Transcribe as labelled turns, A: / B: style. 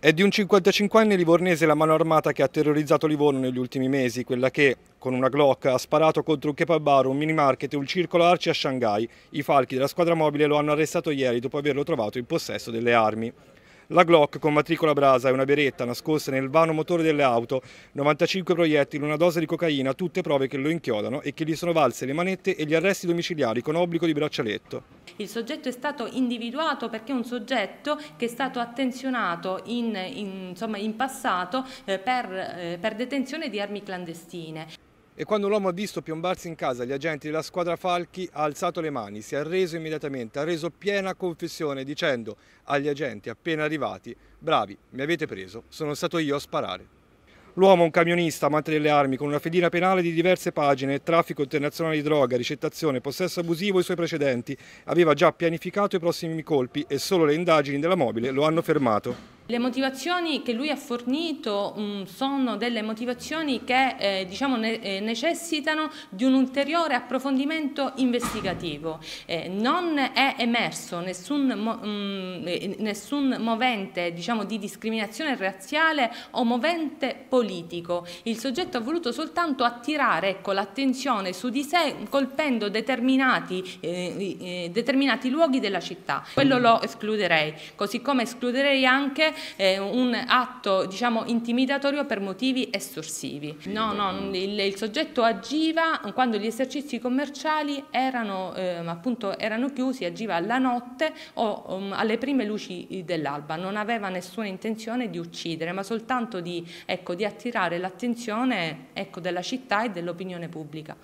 A: È di un 55enne livornese la mano armata che ha terrorizzato Livorno negli ultimi mesi, quella che, con una Glock, ha sparato contro un kebab un mini market e un circolo arci a Shanghai. I falchi della squadra mobile lo hanno arrestato ieri dopo averlo trovato in possesso delle armi. La Glock con matricola brasa e una beretta nascosta nel vano motore delle auto, 95 proiettili, una dose di cocaina, tutte prove che lo inchiodano e che gli sono valse le manette e gli arresti domiciliari con obbligo di braccialetto.
B: Il soggetto è stato individuato perché è un soggetto che è stato attenzionato in, in, insomma, in passato eh, per, eh, per detenzione di armi clandestine
A: e quando l'uomo ha visto piombarsi in casa gli agenti della squadra Falchi ha alzato le mani, si è arreso immediatamente, ha reso piena confessione dicendo agli agenti appena arrivati «Bravi, mi avete preso, sono stato io a sparare». L'uomo, un camionista, amante delle armi, con una fedina penale di diverse pagine, traffico internazionale di droga, ricettazione, possesso abusivo e i suoi precedenti, aveva già pianificato i prossimi colpi e solo le indagini della mobile lo hanno fermato.
B: Le motivazioni che lui ha fornito mh, sono delle motivazioni che eh, diciamo ne eh, necessitano di un ulteriore approfondimento investigativo. Eh, non è emerso nessun, mo mh, mm, eh, nessun movente diciamo, di discriminazione razziale o movente politico. Il soggetto ha voluto soltanto attirare ecco, l'attenzione su di sé colpendo determinati, eh, eh, determinati luoghi della città. Quello lo escluderei, così come escluderei anche eh, un atto diciamo, intimidatorio per motivi estorsivi. No, no, il, il soggetto agiva quando gli esercizi commerciali erano, eh, appunto, erano chiusi, agiva alla notte o um, alle prime luci eh, dell'alba, non aveva nessuna intenzione di uccidere, ma soltanto di, ecco, di attirare l'attenzione ecco, della città e dell'opinione pubblica.